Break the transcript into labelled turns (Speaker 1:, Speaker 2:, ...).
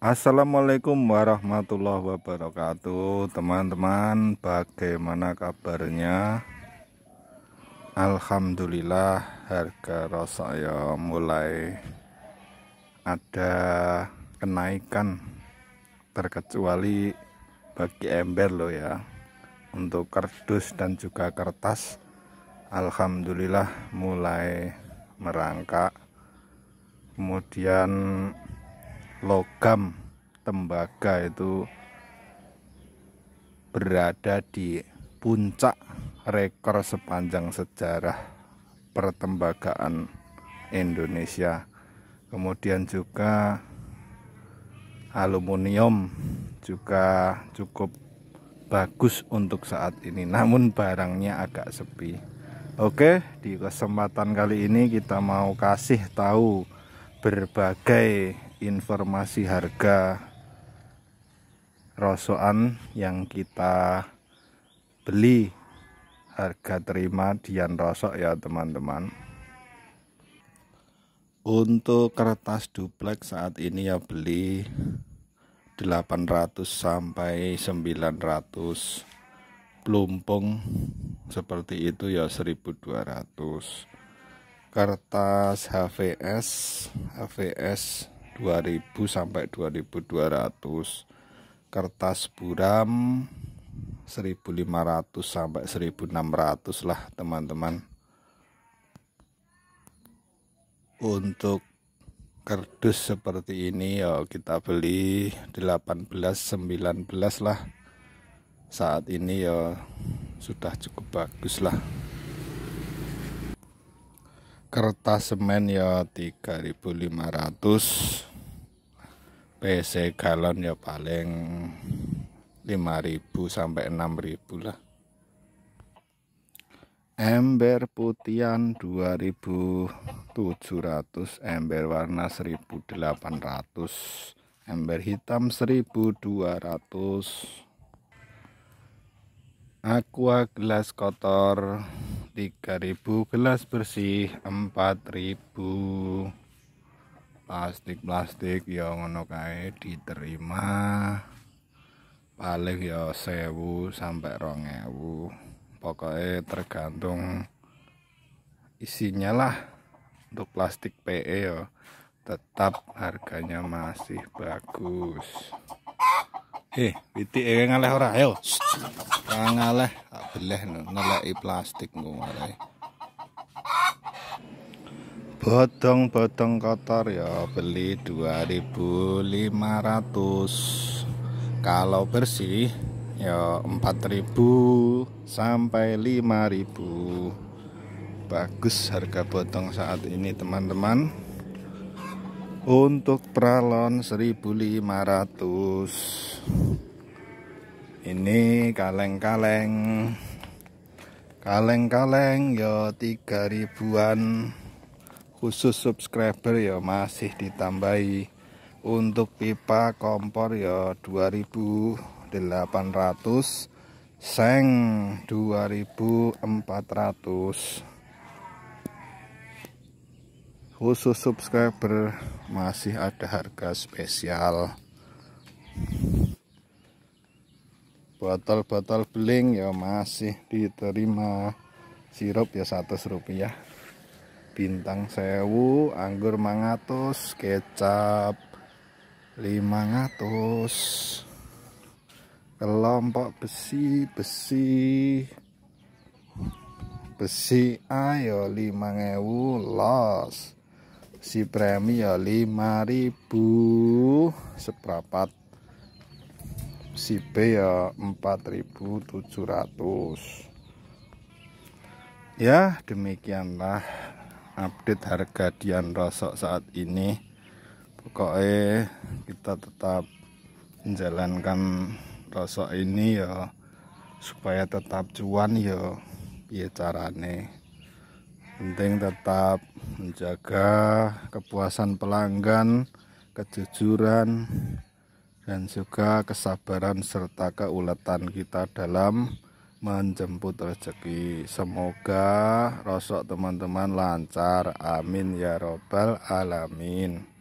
Speaker 1: Assalamualaikum warahmatullahi wabarakatuh Teman-teman bagaimana kabarnya Alhamdulillah harga rosok ya mulai ada kenaikan terkecuali bagi ember loh ya untuk kardus dan juga kertas Alhamdulillah mulai merangkak kemudian logam tembaga itu berada di puncak rekor sepanjang sejarah pertembagaan Indonesia. Kemudian juga aluminium juga cukup bagus untuk saat ini namun barangnya agak sepi oke di kesempatan kali ini kita mau kasih tahu berbagai informasi harga rosokan yang kita beli harga terima dian rosok ya teman-teman untuk kertas duplex saat ini ya beli 800 sampai 900 pelumpung seperti itu ya 1200 kertas HVS HVS 2000 sampai 2200 kertas buram 1500 sampai 1600 lah teman-teman untuk kardus seperti ini ya kita beli 18 19 lah saat ini ya sudah cukup bagus lah kertas semen ya 3500 PC galon ya paling 5000 sampai 6000 lah ember putian 2700 ember warna 1800 ember hitam 1200 aqua gelas kotor 3000 gelas bersih 4000 plastik-plastik ya ngono kae diterima paling ya sewu sampai rong ewu pokoknya tergantung isinya lah untuk plastik PE yo tetap harganya masih bagus Eh, piti ngaleh ora ayo. Ora ngaleh, tak beleh nelek plastik ngomare. No, Botong-botong kotor ya beli 2500 Kalau bersih ya 4000 sampai 5000 Bagus harga botong saat ini teman-teman Untuk pralon 1500 Ini kaleng-kaleng Kaleng-kaleng ya 3000an khusus subscriber ya masih ditambahi untuk pipa kompor ya 2800 seng 2400 khusus subscriber masih ada harga spesial botol-botol beling ya masih diterima sirup ya 100 rupiah bintang sewu anggur mangatus kecap lima 500 kelompok besi besi besi ayo ya lima 5000 los si premi ya ribu seprapat si B ya ratus ya demikianlah update harga Dian Rosok saat ini pokoknya kita tetap menjalankan rosok ini ya supaya tetap cuan ya ya carane penting tetap menjaga kepuasan pelanggan kejujuran dan juga kesabaran serta keuletan kita dalam menjemput rezeki semoga rosok teman-teman lancar amin ya robbal alamin